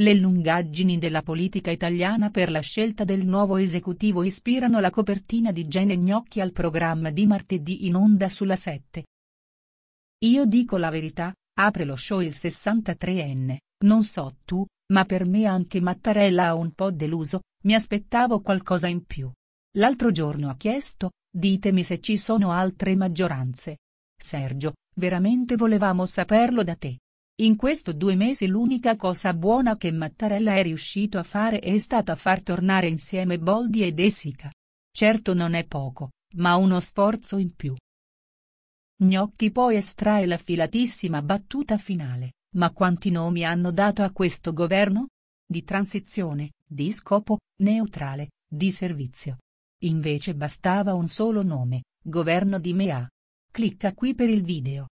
Le lungaggini della politica italiana per la scelta del nuovo esecutivo ispirano la copertina di Gene Gnocchi al programma di martedì in onda sulla 7. Io dico la verità, apre lo show il 63enne, non so tu, ma per me anche Mattarella ha un po' deluso, mi aspettavo qualcosa in più. L'altro giorno ha chiesto, ditemi se ci sono altre maggioranze. Sergio, veramente volevamo saperlo da te. In questo due mesi l'unica cosa buona che Mattarella è riuscito a fare è stata far tornare insieme Boldi ed Essica. Certo non è poco, ma uno sforzo in più. Gnocchi poi estrae la filatissima battuta finale, ma quanti nomi hanno dato a questo governo? Di transizione, di scopo, neutrale, di servizio. Invece bastava un solo nome, governo di Mea. Clicca qui per il video.